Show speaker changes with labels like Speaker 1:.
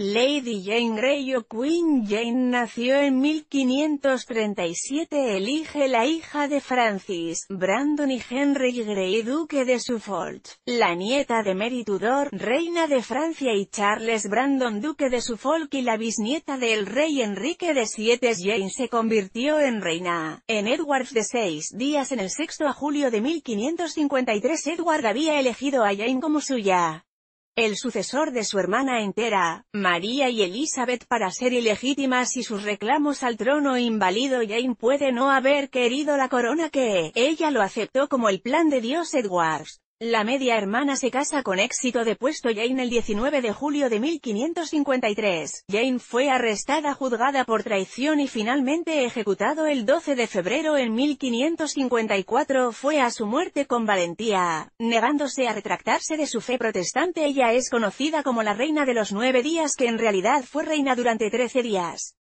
Speaker 1: Lady Jane Grey o Queen Jane nació en 1537 elige la hija de Francis, Brandon y Henry Grey duque de Suffolk, la nieta de Mary Tudor, reina de Francia y Charles Brandon duque de Suffolk y la bisnieta del rey Enrique de VII Jane se convirtió en reina, en Edward de seis días en el 6 a julio de 1553 Edward había elegido a Jane como suya el sucesor de su hermana entera, María y Elizabeth para ser ilegítimas y sus reclamos al trono inválido Jane puede no haber querido la corona que, ella lo aceptó como el plan de Dios Edwards. La media hermana se casa con éxito de puesto Jane el 19 de julio de 1553. Jane fue arrestada juzgada por traición y finalmente ejecutado el 12 de febrero en 1554 fue a su muerte con valentía, negándose a retractarse de su fe protestante ella es conocida como la reina de los nueve días que en realidad fue reina durante trece días.